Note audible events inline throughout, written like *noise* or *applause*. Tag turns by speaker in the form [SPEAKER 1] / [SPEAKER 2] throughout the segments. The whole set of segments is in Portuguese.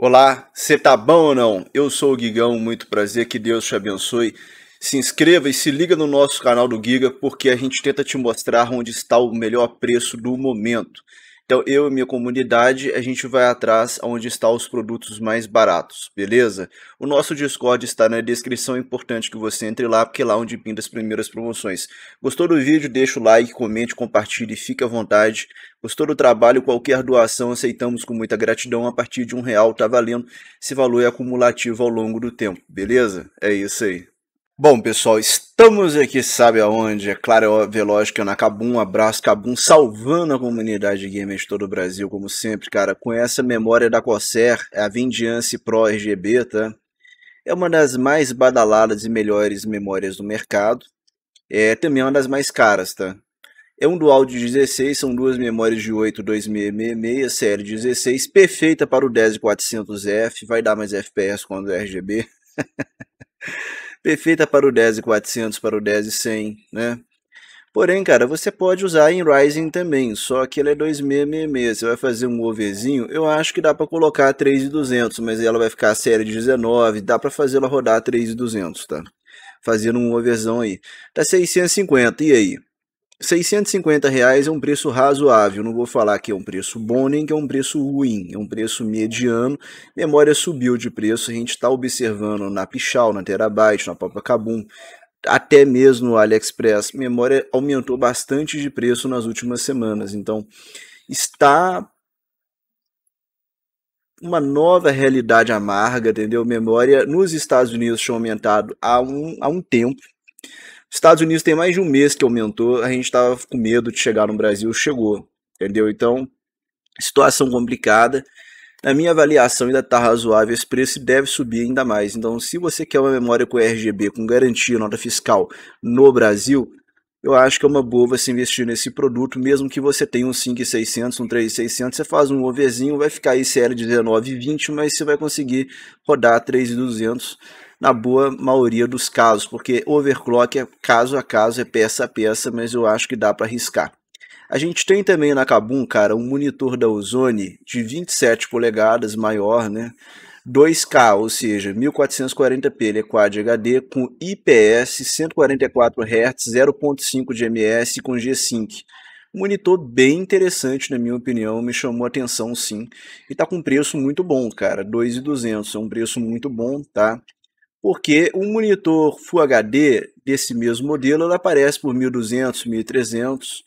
[SPEAKER 1] Olá, você tá bom ou não? Eu sou o Guigão, muito prazer, que Deus te abençoe. Se inscreva e se liga no nosso canal do Giga, porque a gente tenta te mostrar onde está o melhor preço do momento. Então, eu e minha comunidade, a gente vai atrás onde estão os produtos mais baratos, beleza? O nosso Discord está na descrição, é importante que você entre lá, porque é lá onde pinta as primeiras promoções. Gostou do vídeo? Deixa o like, comente, compartilhe, fique à vontade. Gostou do trabalho? Qualquer doação aceitamos com muita gratidão, a partir de um real tá valendo. Esse valor é acumulativo ao longo do tempo, beleza? É isso aí. Bom, pessoal, estamos aqui, sabe aonde? É claro, é óbvio, é lógico, é na Cabum, um abraço, Cabum, salvando a comunidade gamer de todo o Brasil, como sempre, cara, com essa memória da Corsair, a Vendiance Pro RGB, tá? É uma das mais badaladas e melhores memórias do mercado, é também uma das mais caras, tá? É um dual de 16, são duas memórias de 8 2666, série 16, perfeita para o 10400F, vai dar mais FPS quando é RGB. *laughs* perfeita para o 10 e 400, para o 10 e 100, né? Porém, cara, você pode usar em Rising também, só que ela é 2666. Você vai fazer um overzinho, eu acho que dá para colocar 3200, mas ela vai ficar a série de 19, dá para fazê-la rodar 3200, tá? Fazendo um overzão aí. Tá 650, e aí? 650 reais é um preço razoável, não vou falar que é um preço bom nem que é um preço ruim, é um preço mediano. Memória subiu de preço, a gente está observando na Pichal, na Terabyte, na Papacabum, até mesmo no AliExpress. Memória aumentou bastante de preço nas últimas semanas, então está uma nova realidade amarga, entendeu? Memória nos Estados Unidos tinha aumentado há um, há um tempo, Estados Unidos tem mais de um mês que aumentou, a gente estava com medo de chegar no Brasil, chegou, entendeu? Então, situação complicada. Na minha avaliação ainda está razoável esse preço deve subir ainda mais. Então, se você quer uma memória com RGB, com garantia, nota fiscal no Brasil, eu acho que é uma boa você investir nesse produto, mesmo que você tenha um 5600, um 3600, você faz um overzinho, vai ficar aí CL19 mas você vai conseguir rodar 3200 na boa maioria dos casos, porque overclock é caso a caso, é peça a peça, mas eu acho que dá para arriscar. A gente tem também na Kabum, cara, um monitor da Ozone de 27 polegadas, maior, né? 2K, ou seja, 1440p, ele é Quad HD com IPS 144 Hz, 0.5 de ms com G-Sync. Um monitor bem interessante, na minha opinião, me chamou a atenção sim. E tá com um preço muito bom, cara, 2.200, é um preço muito bom, tá? porque um monitor Full HD desse mesmo modelo aparece por 1200, 1300,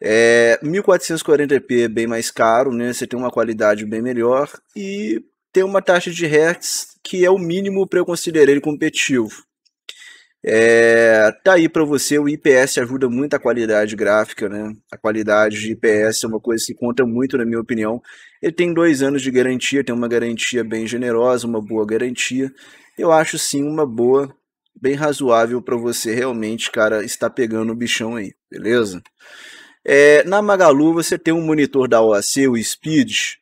[SPEAKER 1] é, 1440p é bem mais caro, né? Você tem uma qualidade bem melhor e tem uma taxa de hertz que é o mínimo para eu considerar ele competitivo. É, tá aí para você, o IPS ajuda muito a qualidade gráfica, né? A qualidade de IPS é uma coisa que conta muito, na minha opinião. Ele tem dois anos de garantia, tem uma garantia bem generosa, uma boa garantia. Eu acho sim uma boa, bem razoável para você realmente, cara, estar pegando o bichão aí, beleza? É, na Magalu você tem um monitor da OAC, o Speed,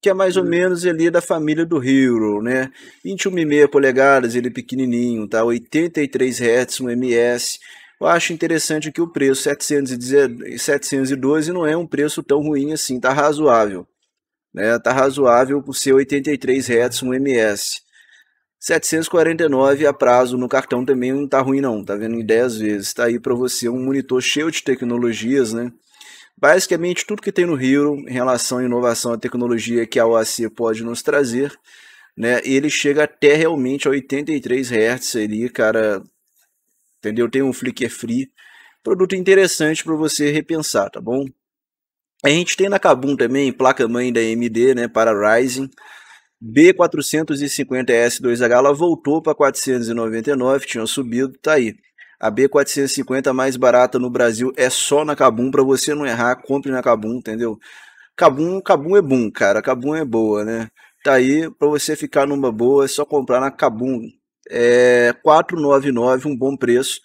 [SPEAKER 1] que é mais ou hum. menos ali da família do Hero, né? 21,5 polegadas, ele pequenininho, tá? 83 Hz, um MS. Eu acho interessante que o preço 712 não é um preço tão ruim assim, tá razoável. Né? Tá razoável por ser 83 Hz, um MS. 749 a prazo no cartão também não tá ruim não, tá vendo? Em 10 vezes. Tá aí para você um monitor cheio de tecnologias, né? basicamente tudo que tem no Hero em relação à inovação, à tecnologia que a OAC pode nos trazer, né? Ele chega até realmente a 83 Hz ali, cara, entendeu? Tem um flicker free, produto interessante para você repensar, tá bom? A gente tem na Kabum também, placa-mãe da AMD, né, para Ryzen, B450S2H, ela voltou para 499, tinha subido, tá aí. A B450 mais barata no Brasil é só na Cabum, para você não errar, compre na Cabum, entendeu? Cabum, Cabum é bom, cara, Cabum é boa, né? Tá aí, para você ficar numa boa, é só comprar na Cabum. É 499, um bom preço.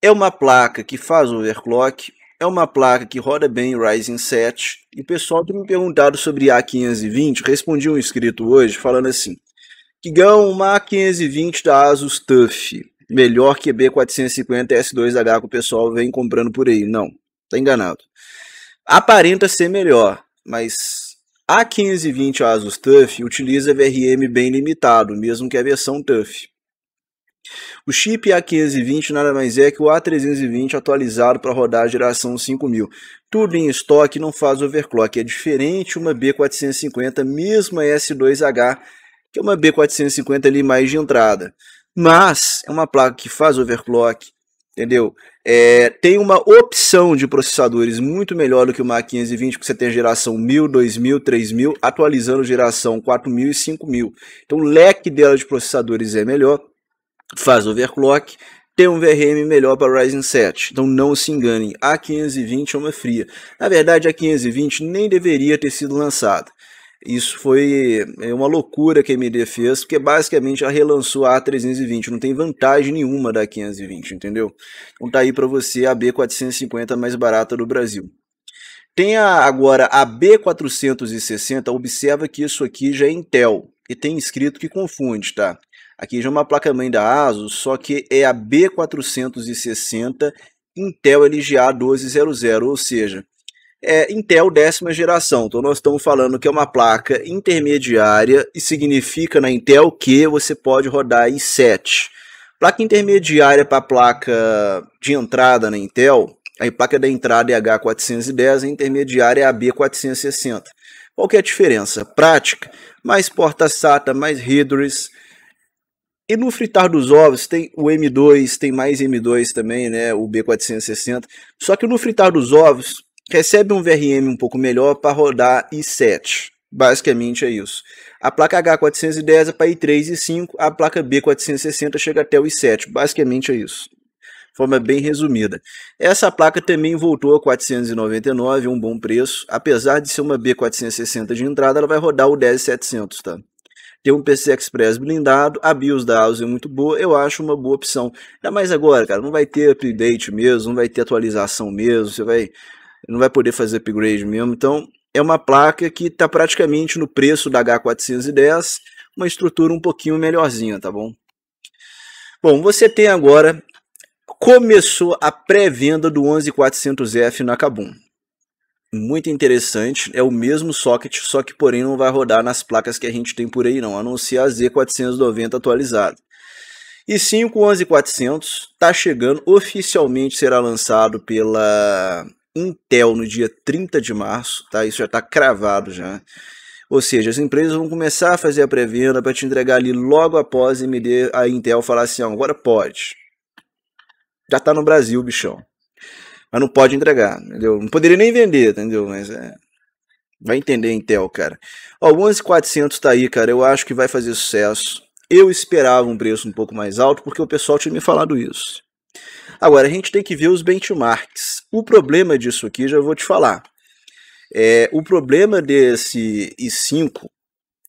[SPEAKER 1] É uma placa que faz overclock, é uma placa que roda bem Ryzen 7. E o pessoal tem me perguntado sobre A520, respondi um inscrito hoje falando assim: Kigão, uma A520 da Asus TUF melhor que B 450 S2H que o pessoal vem comprando por aí. Não, tá enganado. Aparenta ser melhor, mas a 1520 Asus TUF utiliza VRM bem limitado, mesmo que a versão TUF. O chip A520 nada mais é que o A320 atualizado para rodar a geração 5000. Tudo em estoque, não faz overclock. É diferente uma B450, mesma S2H, que é uma B450 ali mais de entrada mas é uma placa que faz overclock, entendeu? É, tem uma opção de processadores muito melhor do que o a 520, porque você tem geração 1000, 2000, 3000, atualizando geração 4000 e 5000. Então o leque dela de processadores é melhor, faz overclock, tem um VRM melhor para o Ryzen 7. Então não se enganem, a 520 é uma fria. Na verdade, a 520 nem deveria ter sido lançada. Isso foi é, uma loucura que a AMD fez, porque basicamente ela relançou a A320, não tem vantagem nenhuma da 520, entendeu? Então tá aí para você a B450 mais barata do Brasil. Tem a, agora a B460, observa que isso aqui já é Intel, e tem escrito que confunde, tá? Aqui já é uma placa-mãe da ASUS, só que é a B460 Intel LGA 1200, ou seja, é Intel décima geração. Então nós estamos falando que é uma placa intermediária e significa na Intel que você pode rodar i7. Placa intermediária para placa de entrada na Intel, a placa da entrada é H410, a intermediária é b 460 Qual que é a diferença? Prática, mais porta SATA, mais headers, e no fritar dos ovos tem o M2, tem mais M2 também, né? O B460. Só que no fritar dos ovos, recebe um VRM um pouco melhor para rodar i7. Basicamente é isso. A placa H410 é para i3 e 5, a placa B460 chega até o i7. Basicamente é isso. forma bem resumida. Essa placa também voltou a 499, um bom preço. Apesar de ser uma B460 de entrada, ela vai rodar o 10700, tá? Tem um PC Express blindado, a BIOS da ASUS é muito boa, eu acho uma boa opção. Ainda mais agora, cara, não vai ter update mesmo, não vai ter atualização mesmo, você vai não vai poder fazer upgrade mesmo. Então, é uma placa que está praticamente no preço da H410, uma estrutura um pouquinho melhorzinha, tá bom? Bom, você tem agora, começou a pré-venda do 11400F na Kabum. Muito interessante, é o mesmo socket, só que porém não vai rodar nas placas que a gente tem por aí não, a não ser a Z490 atualizada. E o 11400 está chegando, oficialmente será lançado pela Intel no dia 30 de março, tá? Isso já está cravado já. Ou seja, as empresas vão começar a fazer a pré-venda para te entregar ali logo após e me dê a Intel falar assim, ó, agora pode. Já está no Brasil, bichão. Mas não pode entregar, entendeu? Não poderia nem vender, entendeu? Mas é... Vai entender Intel, cara. Ó, o 11400 tá aí, cara. Eu acho que vai fazer sucesso. Eu esperava um preço um pouco mais alto porque o pessoal tinha me falado isso. Agora, a gente tem que ver os benchmarks. O problema disso aqui, já vou te falar. É, o problema desse i5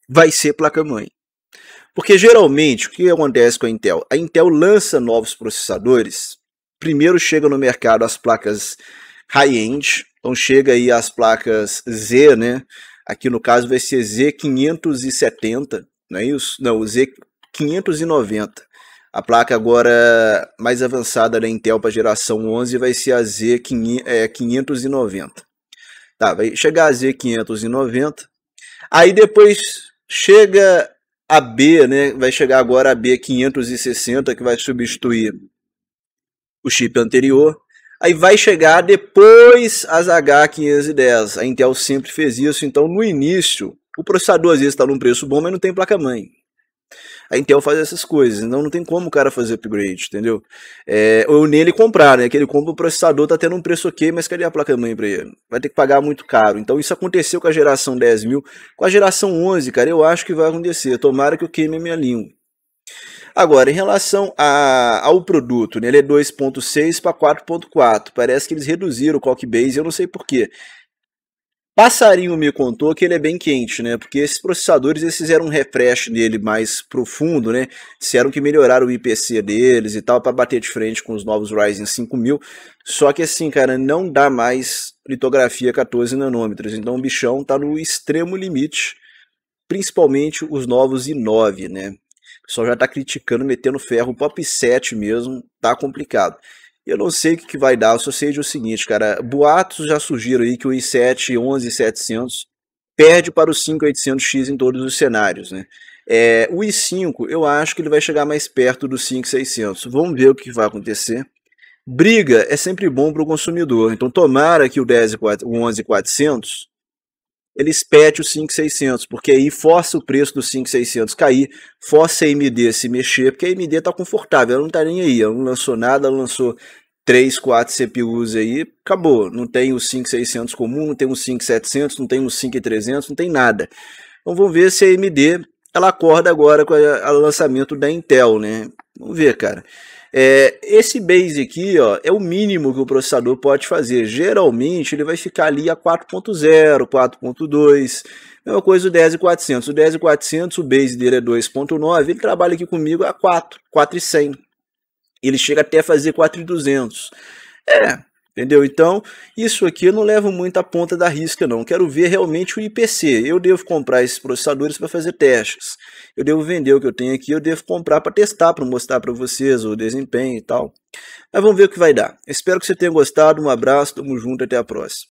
[SPEAKER 1] vai ser placa-mãe. Porque geralmente, o que acontece com a Intel? A Intel lança novos processadores. Primeiro chega no mercado as placas high-end, então chega aí as placas Z, né? Aqui no caso vai ser Z570, não é isso? Não, Z590. A placa agora mais avançada da Intel para a geração 11 vai ser a Z590. É, tá, vai chegar a Z590. Aí depois chega a B, né? Vai chegar agora a B560 que vai substituir o chip anterior. Aí vai chegar depois as H510. A Intel sempre fez isso, então no início o processador às vezes está num preço bom, mas não tem placa-mãe. A Intel então, faz essas coisas, então não tem como o cara fazer upgrade, entendeu? É, ou nele comprar, né? Que ele compra o processador, tá tendo um preço ok, mas cadê a placa-mãe pra ele? Vai ter que pagar muito caro. Então isso aconteceu com a geração 10 mil. Com a geração 11, cara, eu acho que vai acontecer. Tomara que eu queime a minha língua. Agora, em relação a, ao produto, né, ele é 2.6 para 4.4. Parece que eles reduziram o clock base, eu não sei porquê. Passarinho me contou que ele é bem quente, né? Porque esses processadores eles fizeram um refresh nele mais profundo, né? Disseram que melhoraram o IPC deles e tal para bater de frente com os novos Ryzen 5000. Só que assim, cara, não dá mais litografia 14 nanômetros. Então o bichão tá no extremo limite, principalmente os novos i9, né? O pessoal já tá criticando, metendo ferro. O Pop 7 mesmo tá complicado. Eu não sei o que, que vai dar, eu só sei de o seguinte, cara. Boatos já surgiram aí que o i7 11700 perde para o 5800X em todos os cenários, né? É, o i5, eu acho que ele vai chegar mais perto do 5600. Vamos ver o que vai acontecer. Briga é sempre bom para o consumidor. Então, tomara que o o 11 400 ele espete o 5600, porque aí força o preço do 5600 cair, força a AMD se mexer, porque a AMD está confortável, ela não está nem aí, ela não lançou nada, ela lançou 3, 4 CPUs aí, acabou. Não tem o 5600 comum, não tem o 5700, não tem o 5300, não tem nada. Então vamos ver se a AMD ela acorda agora com o lançamento da Intel, né? Vamos ver, cara. É, esse base aqui ó, é o mínimo que o processador pode fazer. Geralmente ele vai ficar ali a 4.0, 4.2, mesma coisa o 10400. O 10400, o base dele é 2.9, ele trabalha aqui comigo a 4, 4.100. Ele chega até fazer 4.200. É, Entendeu? Então, isso aqui eu não levo muito à ponta da risca, não. Quero ver realmente o IPC. Eu devo comprar esses processadores para fazer testes. Eu devo vender o que eu tenho aqui, eu devo comprar para testar, para mostrar para vocês o desempenho e tal. Mas vamos ver o que vai dar. Espero que você tenha gostado. Um abraço, tamo junto, até a próxima.